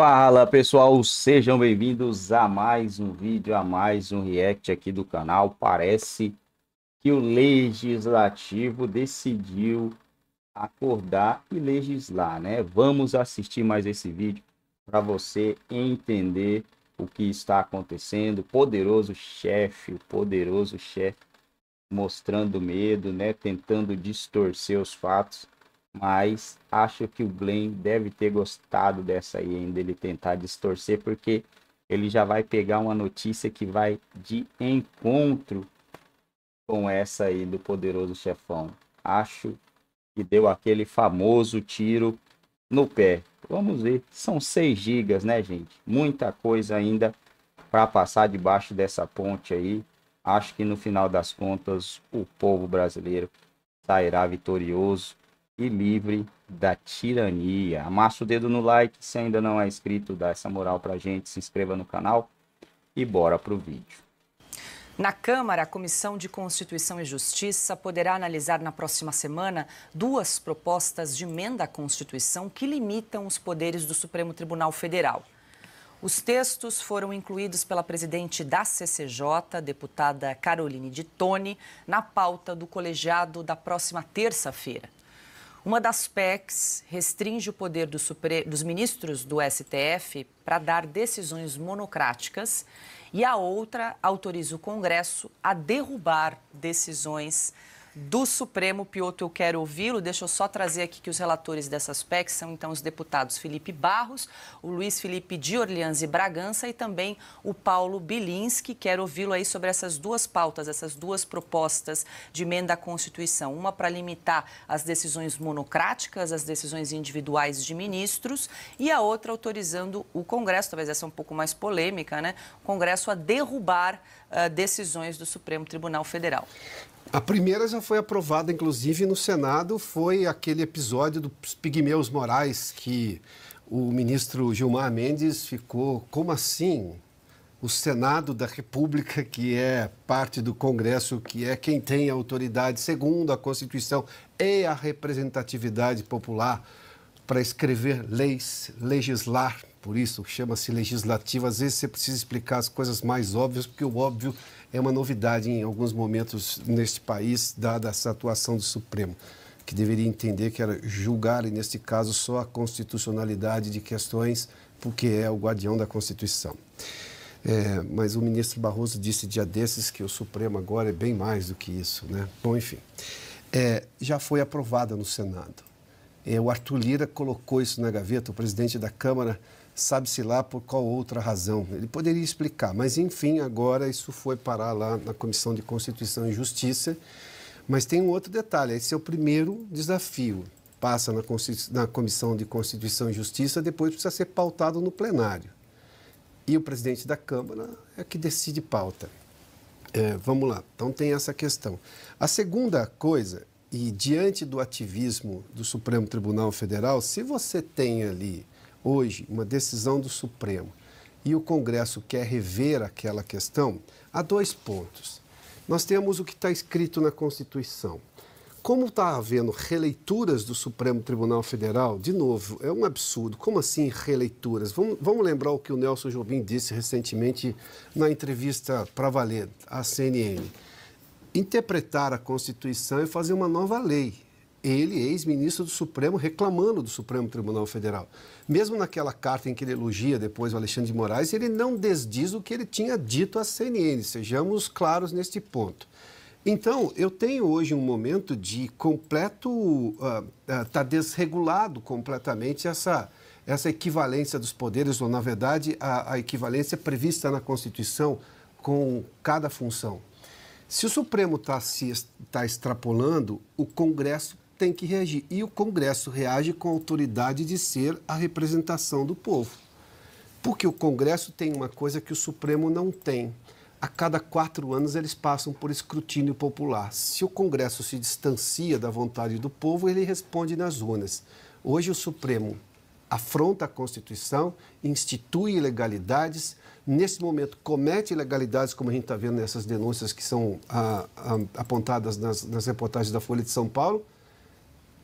Fala pessoal, sejam bem-vindos a mais um vídeo, a mais um react aqui do canal. Parece que o legislativo decidiu acordar e legislar, né? Vamos assistir mais esse vídeo para você entender o que está acontecendo. Poderoso chefe, o poderoso chefe mostrando medo, né? Tentando distorcer os fatos mas acho que o Glenn deve ter gostado dessa aí ainda ele tentar distorcer porque ele já vai pegar uma notícia que vai de encontro com essa aí do poderoso chefão. Acho que deu aquele famoso tiro no pé. Vamos ver, são 6 gigas, né, gente? Muita coisa ainda para passar debaixo dessa ponte aí. Acho que no final das contas o povo brasileiro sairá vitorioso e livre da tirania. Amassa o dedo no like se ainda não é inscrito, dá essa moral pra gente, se inscreva no canal e bora pro vídeo. Na Câmara, a Comissão de Constituição e Justiça poderá analisar na próxima semana duas propostas de emenda à Constituição que limitam os poderes do Supremo Tribunal Federal. Os textos foram incluídos pela presidente da CCJ, deputada Caroline de Tone, na pauta do colegiado da próxima terça-feira. Uma das PECs restringe o poder do Supre... dos ministros do STF para dar decisões monocráticas e a outra autoriza o Congresso a derrubar decisões monocráticas do Supremo. Pioto, eu quero ouvi-lo. Deixa eu só trazer aqui que os relatores dessas PECs são então os deputados Felipe Barros, o Luiz Felipe de Orleans e Bragança e também o Paulo Bilinski. Quero ouvi-lo aí sobre essas duas pautas, essas duas propostas de emenda à Constituição. Uma para limitar as decisões monocráticas, as decisões individuais de ministros, e a outra autorizando o Congresso, talvez essa é um pouco mais polêmica, né? O Congresso a derrubar uh, decisões do Supremo Tribunal Federal. A primeira já foi aprovada, inclusive, no Senado, foi aquele episódio dos pigmeus morais que o ministro Gilmar Mendes ficou, como assim? O Senado da República, que é parte do Congresso, que é quem tem a autoridade segundo a Constituição e a representatividade popular para escrever leis, legislar, por isso chama-se legislativo. Às vezes você precisa explicar as coisas mais óbvias, porque o óbvio é uma novidade em alguns momentos neste país, dada essa atuação do Supremo, que deveria entender que era julgar, e neste caso, só a constitucionalidade de questões, porque é o guardião da Constituição. É, mas o ministro Barroso disse dia desses que o Supremo agora é bem mais do que isso, né? Bom, enfim, é, já foi aprovada no Senado. É, o Arthur Lira colocou isso na gaveta, o presidente da Câmara sabe-se lá por qual outra razão. Ele poderia explicar, mas enfim, agora isso foi parar lá na Comissão de Constituição e Justiça. Mas tem um outro detalhe: esse é o primeiro desafio. Passa na, na Comissão de Constituição e Justiça, depois precisa ser pautado no plenário. E o presidente da Câmara é que decide pauta. É, vamos lá, então tem essa questão. A segunda coisa, e diante do ativismo do Supremo Tribunal Federal, se você tem ali hoje uma decisão do Supremo e o Congresso quer rever aquela questão, há dois pontos. Nós temos o que está escrito na Constituição. Como está havendo releituras do Supremo Tribunal Federal, de novo, é um absurdo. Como assim releituras? Vamos, vamos lembrar o que o Nelson Jobim disse recentemente na entrevista para valer à CNN. Interpretar a Constituição e fazer uma nova lei. Ele, ex-ministro do Supremo, reclamando do Supremo Tribunal Federal. Mesmo naquela carta em que ele elogia depois o Alexandre de Moraes, ele não desdiz o que ele tinha dito à CNN, sejamos claros neste ponto. Então, eu tenho hoje um momento de completo. Está uh, uh, desregulado completamente essa, essa equivalência dos poderes, ou, na verdade, a, a equivalência prevista na Constituição com cada função. Se o Supremo está tá extrapolando, o Congresso tem que reagir. E o Congresso reage com a autoridade de ser a representação do povo. Porque o Congresso tem uma coisa que o Supremo não tem. A cada quatro anos eles passam por escrutínio popular. Se o Congresso se distancia da vontade do povo, ele responde nas urnas. Hoje o Supremo afronta a Constituição, institui ilegalidades, nesse momento comete ilegalidades, como a gente está vendo nessas denúncias que são a, ah, a, ah, apontadas nas, nas reportagens da Folha de São Paulo,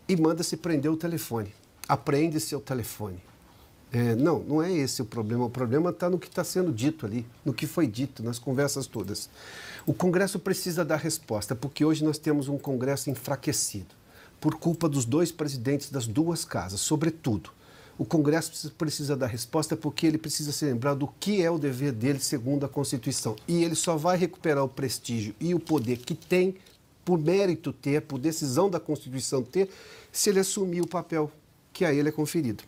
e manda-se prender o telefone. Aprende seu telefone. É, não, não é esse o problema. O problema está no que está sendo dito ali, no que foi dito, nas conversas todas. O Congresso precisa dar resposta, porque hoje nós temos um Congresso enfraquecido por culpa dos dois presidentes das duas casas, sobretudo. O Congresso precisa dar resposta porque ele precisa se lembrar do que é o dever dele segundo a Constituição. E ele só vai recuperar o prestígio e o poder que tem por mérito ter, por decisão da Constituição ter, se ele assumir o papel que a ele é conferido.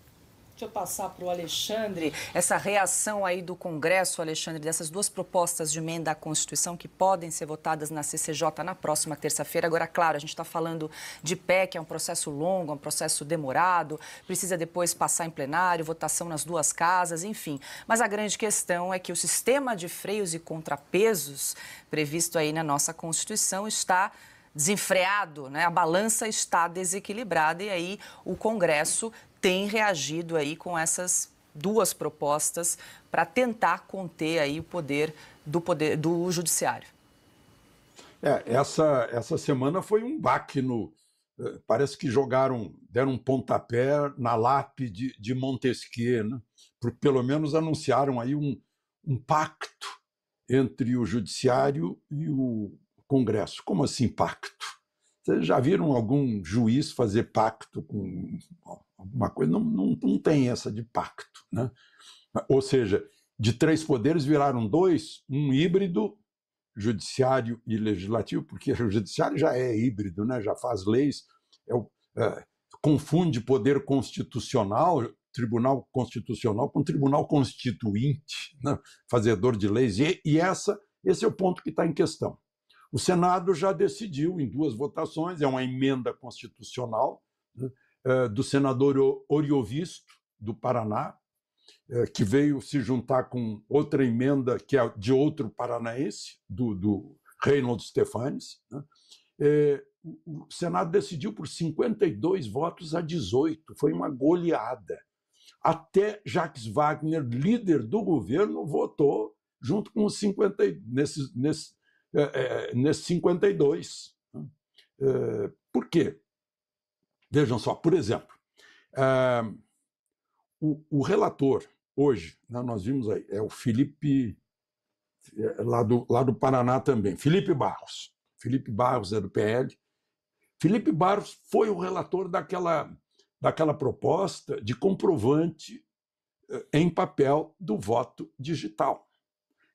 Deixa eu passar para o Alexandre essa reação aí do Congresso, Alexandre, dessas duas propostas de emenda à Constituição que podem ser votadas na CCJ na próxima terça-feira. Agora, claro, a gente está falando de PEC, é um processo longo, é um processo demorado, precisa depois passar em plenário, votação nas duas casas, enfim. Mas a grande questão é que o sistema de freios e contrapesos previsto aí na nossa Constituição está desenfreado, né? A balança está desequilibrada e aí o Congresso tem reagido aí com essas duas propostas para tentar conter aí o poder do poder do judiciário. É, essa essa semana foi um baque no eh, parece que jogaram deram um pontapé na lápide de Montesquieu, né? Por, pelo menos anunciaram aí um, um pacto entre o judiciário e o Congresso. Como assim pacto? Vocês já viram algum juiz fazer pacto com alguma coisa? Não, não, não tem essa de pacto. Né? Ou seja, de três poderes viraram dois, um híbrido, judiciário e legislativo, porque o judiciário já é híbrido, né? já faz leis, é o, é, confunde poder constitucional, tribunal constitucional, com tribunal constituinte, né? fazedor de leis, e, e essa, esse é o ponto que está em questão. O Senado já decidiu em duas votações, é uma emenda constitucional né, é, do senador Oriovisto, do Paraná, é, que veio se juntar com outra emenda que é de outro paranaense, do, do Reinaldo Stefanes. Né? É, o Senado decidiu por 52 votos a 18, foi uma goleada. Até Jacques Wagner, líder do governo, votou junto com os 50 nesses, nesses é, é, nesse 52. Né? É, por quê? Vejam só, por exemplo, é, o, o, relator hoje, né, nós vimos aí, é o Felipe, é, lá do, lá do Paraná também, Felipe Barros. Felipe Barros é do PL. Felipe Barros foi o relator daquela, daquela proposta de comprovante é, em papel do voto digital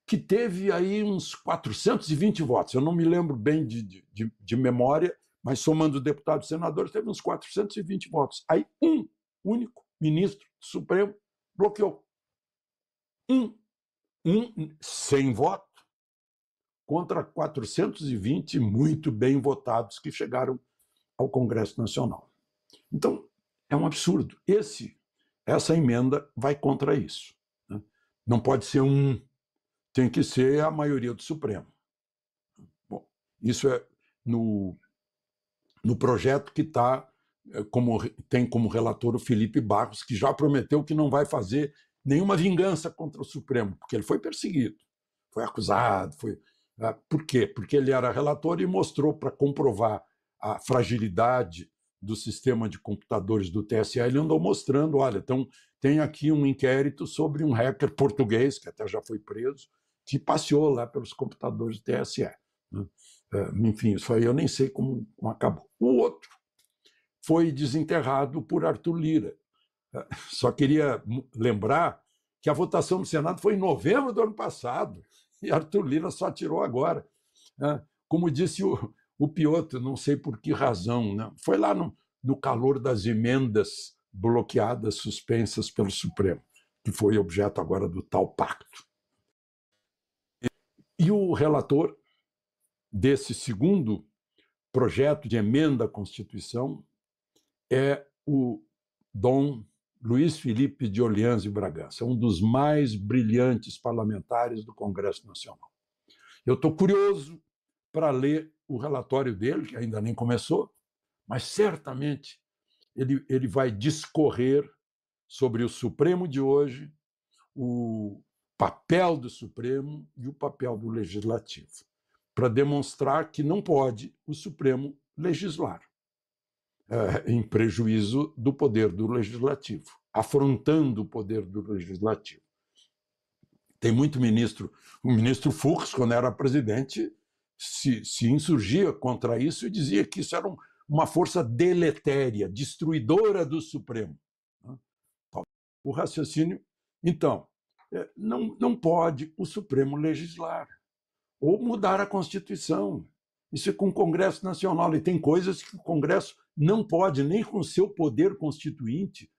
que teve aí uns 420 votos. Eu não me lembro bem de, de, de memória, mas somando deputados e senadores, teve uns 420 votos. Aí um único ministro Supremo bloqueou. Um. Um sem voto contra 420 muito bem votados que chegaram ao Congresso Nacional. Então, é um absurdo. Esse, essa emenda vai contra isso. Né? Não pode ser um tem que ser a maioria do Supremo. Bom, isso é no, no projeto que tá, eh, como, tem como relator o Felipe Barros, que já prometeu que não vai fazer nenhuma vingança contra o Supremo, porque ele foi perseguido, foi acusado. Foi... Né? Por quê? Porque ele era relator e mostrou para comprovar a fragilidade do sistema de computadores do TSE, ele andou mostrando, olha, então tem aqui um inquérito sobre um hacker português que até já foi preso, que passeou lá pelos computadores do TSE. Né? É, enfim, isso aí eu nem sei como, acabou. O outro foi desenterrado por Arthur Lira. É, só queria lembrar que a votação do Senado foi em novembro do ano passado e Arthur Lira só tirou agora. Né? Como disse o, o Piotr, não sei por que razão, né? foi lá no, no calor das emendas bloqueadas, suspensas pelo Supremo, que foi objeto agora do tal pacto. E o relator desse segundo projeto de emenda à Constituição é o Dom Luiz Felipe de Orleans e Bragança, é um dos mais brilhantes parlamentares do Congresso Nacional. Eu estou curioso para ler o relatório dele, que ainda nem começou, mas certamente ele, ele vai discorrer sobre o Supremo de hoje, o papel do Supremo e o papel do Legislativo, para demonstrar que não pode o Supremo legislar é, em prejuízo do poder do Legislativo, afrontando o poder do Legislativo. Tem muito ministro, o ministro Fux, quando era presidente, se, se insurgia contra isso e dizia que isso era um, uma força deletéria, destruidora do Supremo. Né? O raciocínio. Então, é, não, não pode o Supremo legislar ou mudar a Constituição. Isso é com o Congresso Nacional. E tem coisas que o Congresso não pode, nem com seu poder constituinte,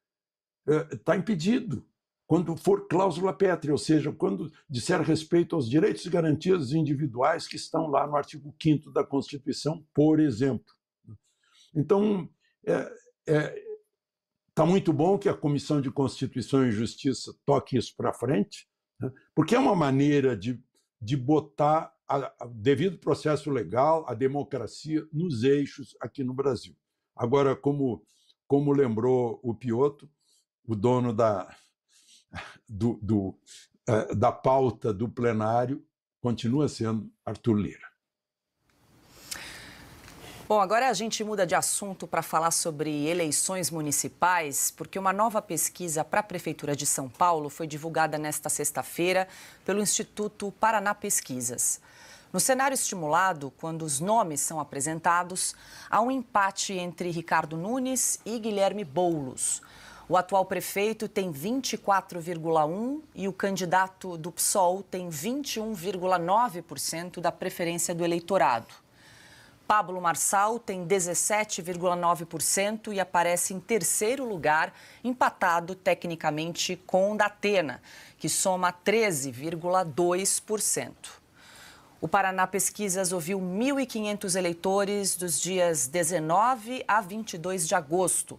está é, impedido. Quando for cláusula pétrea, ou seja, quando disser respeito aos direitos e garantias individuais que estão lá no artigo 5 da Constituição, por exemplo. Então, é, é, Está muito bom que a Comissão de Constituição e Justiça toque isso para frente, né? porque é uma maneira de, de botar a devido processo legal, a democracia nos eixos aqui no Brasil. Agora, como, como lembrou o Pioto, o dono da, do, do, eh, da pauta do plenário continua sendo Arthur Lira. Bom, agora a gente muda de assunto para falar sobre eleições municipais, porque uma nova pesquisa para a Prefeitura de São Paulo foi divulgada nesta sexta-feira pelo Instituto Paraná Pesquisas. No cenário estimulado, quando os nomes são apresentados, há um empate entre Ricardo Nunes e Guilherme Boulos. O atual prefeito tem 24,1% e o candidato do PSOL tem 21,9% da preferência do eleitorado. Pablo Marçal tem 17,9% e aparece em terceiro lugar, empatado tecnicamente com Atena, que soma 13,2%. O Paraná Pesquisas ouviu 1.500 eleitores dos dias 19 a 22 de agosto.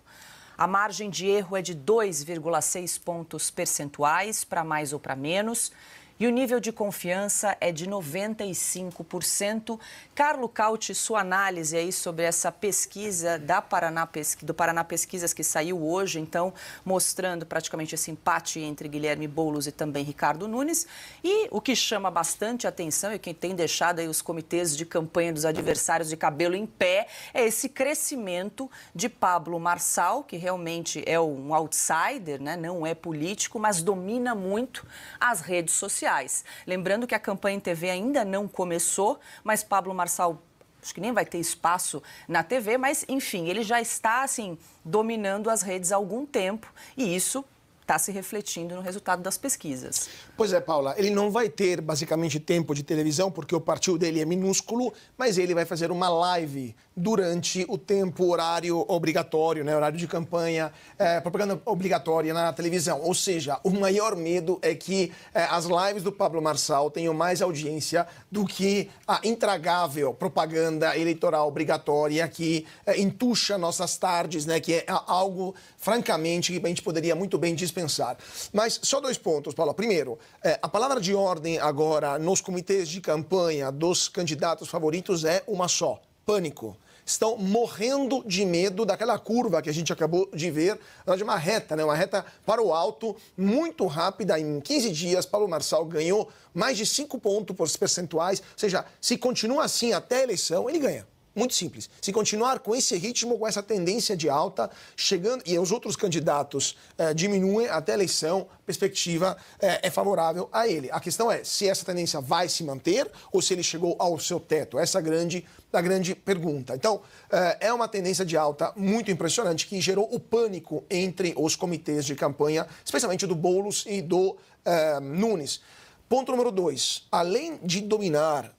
A margem de erro é de 2,6 pontos percentuais, para mais ou para menos, e o nível de confiança é de 95%. Carlo Cauti, sua análise aí sobre essa pesquisa da Paraná, do Paraná Pesquisas que saiu hoje, então, mostrando praticamente esse empate entre Guilherme Boulos e também Ricardo Nunes. E o que chama bastante atenção e quem tem deixado aí os comitês de campanha dos adversários de cabelo em pé é esse crescimento de Pablo Marçal, que realmente é um outsider, né? não é político, mas domina muito as redes sociais sociais. Lembrando que a campanha em TV ainda não começou, mas Pablo Marçal acho que nem vai ter espaço na TV, mas enfim, ele já está assim dominando as redes há algum tempo e isso está se refletindo no resultado das pesquisas. Pois é, Paula, ele não vai ter basicamente tempo de televisão porque o partido dele é minúsculo, mas ele vai fazer uma live durante o tempo horário obrigatório, né, horário de campanha, é, propaganda obrigatória na televisão. Ou seja, o maior medo é que é, as lives do Pablo Marçal tenham mais audiência do que a intragável propaganda eleitoral obrigatória que é, entuxa nossas tardes, né, que é algo, francamente, que a gente poderia muito bem dispensar. Mas só dois pontos, Paulo. Primeiro, é, a palavra de ordem agora nos comitês de campanha dos candidatos favoritos é uma só. Pânico estão morrendo de medo daquela curva que a gente acabou de ver, de uma reta, né? uma reta para o alto, muito rápida. Em 15 dias, Paulo Marçal ganhou mais de 5 pontos percentuais. Ou seja, se continua assim até a eleição, ele ganha. Muito simples. Se continuar com esse ritmo, com essa tendência de alta, chegando e os outros candidatos eh, diminuem até a eleição, a perspectiva eh, é favorável a ele. A questão é se essa tendência vai se manter ou se ele chegou ao seu teto. Essa é a grande, a grande pergunta. Então, eh, é uma tendência de alta muito impressionante que gerou o pânico entre os comitês de campanha, especialmente do Boulos e do Nunes. Ponto número dois: além de dominar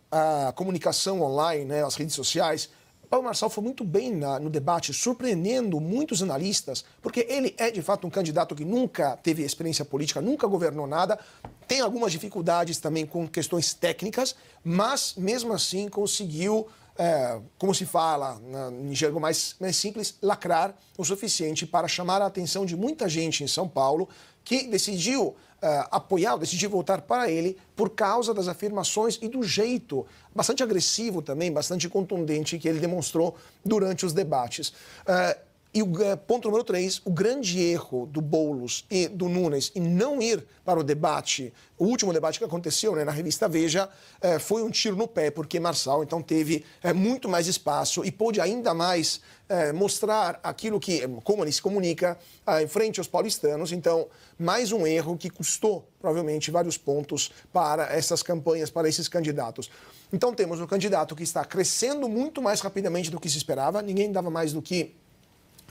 a comunicação online, né, as redes sociais. Paulo Marçal foi muito bem na, no debate, surpreendendo muitos analistas, porque ele é de fato um candidato que nunca teve experiência política, nunca governou nada, tem algumas dificuldades também com questões técnicas, mas mesmo assim conseguiu é, como se fala na, em jargão mais, mais simples, lacrar o suficiente para chamar a atenção de muita gente em São Paulo que decidiu Uh, apoiar, decidiu voltar para ele por causa das afirmações e do jeito bastante agressivo também, bastante contundente que ele demonstrou durante os debates. É, e o ponto número três, o grande erro do Boulos e do Nunes em não ir para o debate, o último debate que aconteceu né, na revista Veja, eh, foi um tiro no pé, porque Marçal então teve eh, muito mais espaço e pôde ainda mais eh, mostrar aquilo que, como ele se comunica, em frente aos paulistanos. Então, mais um erro que custou provavelmente vários pontos para essas campanhas, para esses candidatos. Então, temos um candidato que está crescendo muito mais rapidamente do que se esperava, ninguém dava mais do que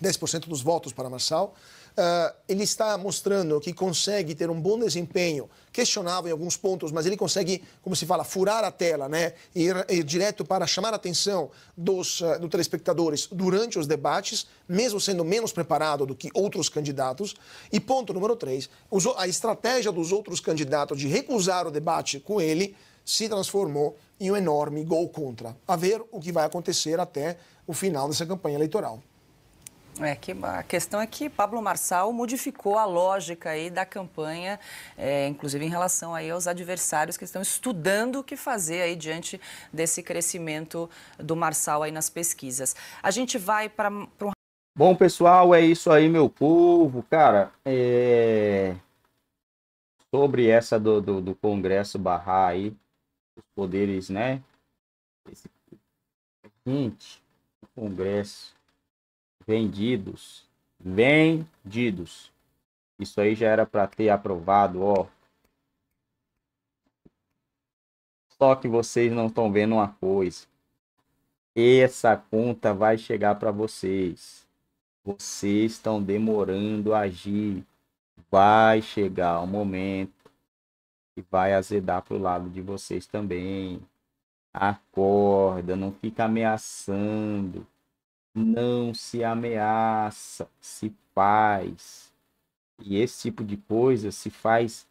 10% dos votos para Marçal. Uh, ele está mostrando que consegue ter um bom desempenho, questionável em alguns pontos, mas ele consegue, como se fala, furar a tela, né? ir, ir direto para chamar a atenção dos uh, do telespectadores durante os debates, mesmo sendo menos preparado do que outros candidatos. E ponto número três, a estratégia dos outros candidatos de recusar o debate com ele se transformou em um enorme gol contra. A ver o que vai acontecer até o final dessa campanha eleitoral. É que a questão é que Pablo Marçal modificou a lógica aí da campanha, é, inclusive em relação aí aos adversários que estão estudando o que fazer aí diante desse crescimento do Marçal aí nas pesquisas. A gente vai para um... Bom pessoal, é isso aí meu povo, cara. É... Sobre essa do, do, do Congresso barrar aí os poderes, né? Esse... Gente, o Congresso vendidos. Vendidos. Isso aí já era para ter aprovado, ó. Só que vocês não estão vendo uma coisa. Essa conta vai chegar para vocês. Vocês estão demorando a agir. Vai chegar o um momento e vai azedar pro lado de vocês também. Acorda, não fica ameaçando não se ameaça, se faz. E esse tipo de coisa se faz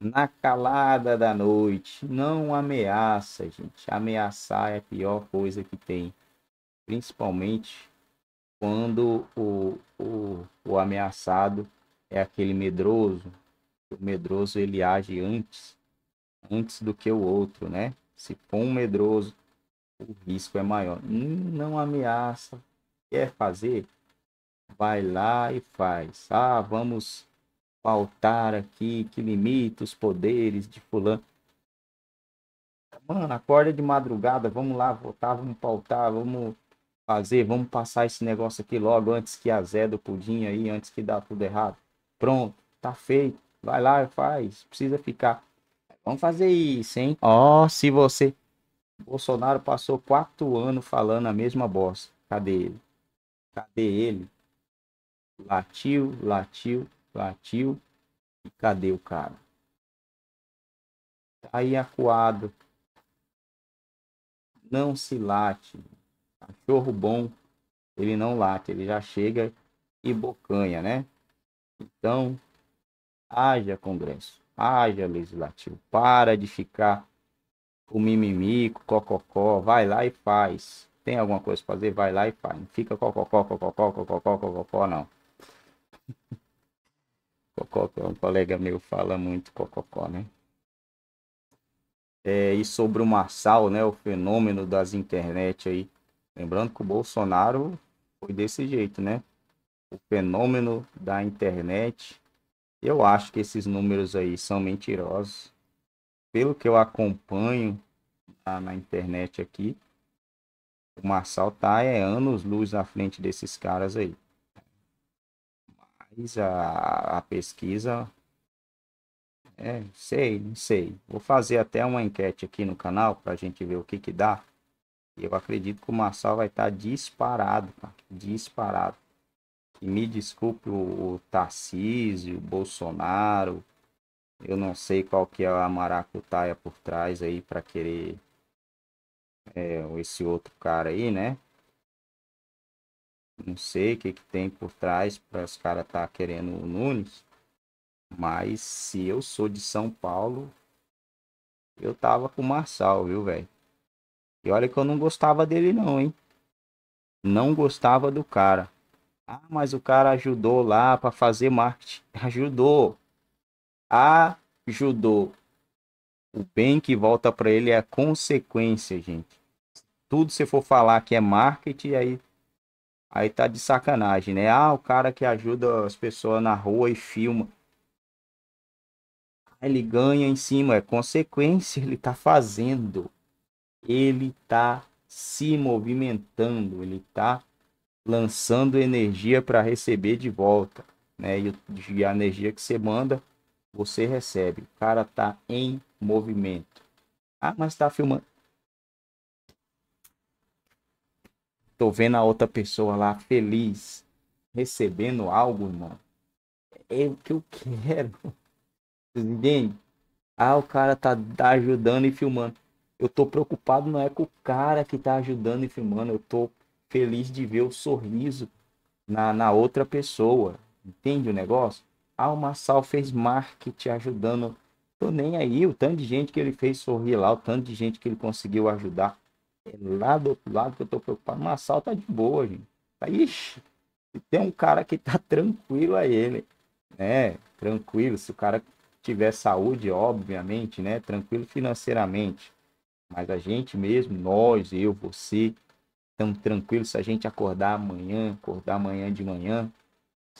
na calada da noite. Não ameaça, gente. Ameaçar é a pior coisa que tem. Principalmente quando o, o, o ameaçado é aquele medroso. O medroso ele age antes, antes do que o outro, né? Se for um medroso, o risco é maior. Não ameaça, quer fazer, vai lá e faz. Ah, vamos pautar aqui que limita os poderes de fulano. Mano, acorda de madrugada, vamos lá votar, vamos pautar, vamos fazer, vamos passar esse negócio aqui logo antes que azeda do pudim aí, antes que dá tudo errado. Pronto, tá feito. Vai lá e faz, precisa ficar. Vamos fazer isso, hein? Ó, oh, se você Bolsonaro passou quatro anos falando a mesma bosta. Cadê ele? Cadê ele? Latiu, latiu, latiu. E cadê o cara? Tá aí acuado. Não se late. Cachorro bom, ele não late, ele já chega e bocanha, né? Então, haja Congresso, haja Legislativo. Para de ficar com mimimi, com cococó. Vai lá e faz tem alguma coisa para fazer, vai lá e faz. Não fica cococó, cocó, cocó, cocó, não. cococó, um colega meu fala muito cococó, né? É, e sobre o Marçal, né, o fenômeno das internet aí. Lembrando que o Bolsonaro foi desse jeito, né? O fenômeno da internet. Eu acho que esses números aí são mentirosos. Pelo que eu acompanho na, na internet aqui, o Marçal tá é anos-luz na frente desses caras aí. Mas a, a pesquisa. É, sei, não sei. Vou fazer até uma enquete aqui no canal pra gente ver o que que dá. Eu acredito que o Marçal vai estar tá disparado, tá Disparado. E me desculpe o, o Tarcísio, o Bolsonaro. Eu não sei qual que é a maracutaia por trás aí para querer é, esse outro cara aí, né? Não sei o que, que tem por trás para os caras tá querendo o Nunes. Mas se eu sou de São Paulo, eu tava com o Marçal, viu, velho? E olha que eu não gostava dele não, hein? Não gostava do cara. Ah, mas o cara ajudou lá para fazer marketing. Ajudou. Ajudou. O bem que volta para ele é a consequência, gente. Tudo se for falar que é marketing, aí aí tá de sacanagem, né? Ah, o cara que ajuda as pessoas na rua e filma. Ele ganha em cima, é consequência, ele tá fazendo. Ele tá se movimentando, ele tá lançando energia para receber de volta, né? E a energia que você manda você recebe. O cara tá em movimento. Ah, mas tá filmando. Tô vendo a outra pessoa lá feliz, recebendo algo, irmão. É o que eu quero. Entende? Ah, o cara tá, tá ajudando e filmando. Eu tô preocupado não é com o cara que tá ajudando e filmando. Eu tô feliz de ver o sorriso na, na outra pessoa. Entende o negócio? A Sal fez marketing ajudando. Tô nem aí, o tanto de gente que ele fez sorrir lá, o tanto de gente que ele conseguiu ajudar. É lá do outro lado que eu tô preocupado. Massal tá de boa, gente. Tá, ixi, tem um cara que tá tranquilo a é ele, né? Tranquilo, se o cara tiver saúde, obviamente, né? Tranquilo financeiramente. Mas a gente mesmo, nós, eu, você, tão tranquilo se a gente acordar amanhã, acordar amanhã de manhã,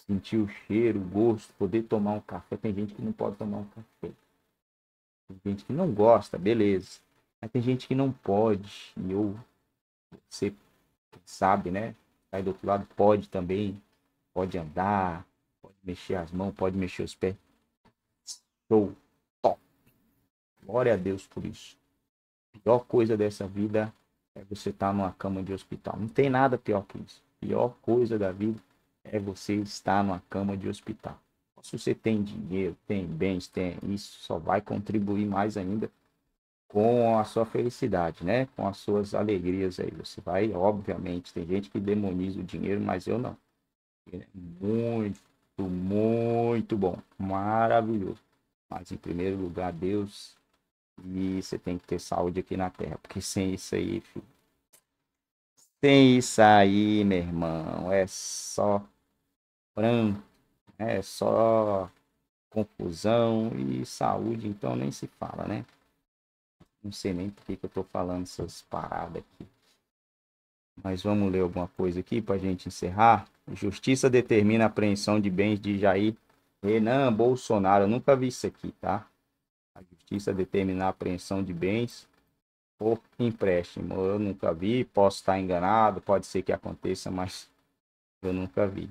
sentir o cheiro, o gosto, poder tomar um café. Tem gente que não pode tomar um café. Tem gente que não gosta, beleza. Mas tem gente que não pode. E eu, você sabe, né? Tá aí do outro lado, pode também. Pode andar, pode mexer as mãos, pode mexer os pés. Show. Top. Glória a Deus por isso. A pior coisa dessa vida é você estar tá numa cama de hospital. Não tem nada pior que isso. A pior coisa da vida é você estar numa cama de hospital. Se você tem dinheiro, tem bens, tem isso, só vai contribuir mais ainda com a sua felicidade, né? Com as suas alegrias aí. Você vai, obviamente, tem gente que demoniza o dinheiro, mas eu não. É muito, muito bom, maravilhoso. Mas em primeiro lugar, Deus e você tem que ter saúde aqui na Terra, porque sem isso aí, filho, sem isso aí, meu irmão, é só é né? só confusão e saúde, então nem se fala, né? Não sei nem por que, eu tô falando essas paradas aqui. Mas vamos ler alguma coisa aqui para a gente encerrar. Justiça determina a apreensão de bens de Jair Renan Bolsonaro. Eu nunca vi isso aqui, tá? A justiça determina a apreensão de bens por empréstimo. Eu nunca vi, posso estar enganado, pode ser que aconteça, mas eu nunca vi.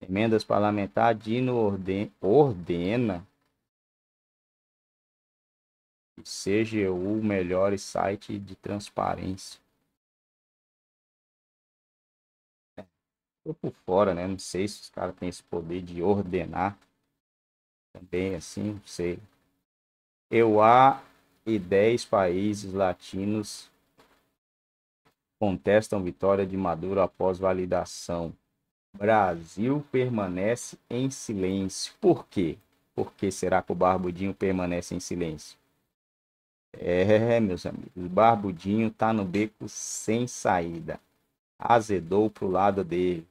Emendas parlamentar, Dino ordena que seja o melhor site de transparência. Estou por fora, né? Não sei se os caras têm esse poder de ordenar. Também assim, não sei. Eu há e 10 países latinos contestam vitória de Maduro após validação. Brasil permanece em silêncio. Por quê? Por que será que o Barbudinho permanece em silêncio? É, meus amigos, o Barbudinho está no beco sem saída. Azedou pro lado dele.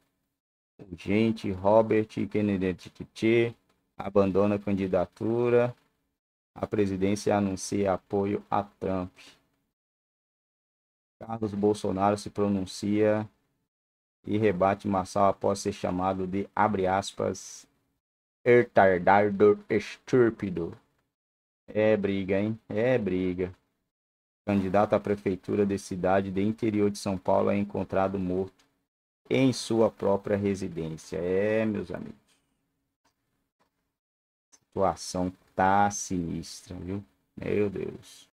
O gente Robert Kennedy abandona a candidatura. A presidência anuncia apoio a Trump. Carlos Bolsonaro se pronuncia e rebate Massal após ser chamado de, abre aspas, retardado estúpido. É briga, hein? É briga. Candidato à prefeitura de cidade de interior de São Paulo é encontrado morto em sua própria residência. É, meus amigos. A situação tá sinistra, viu? Meu Deus.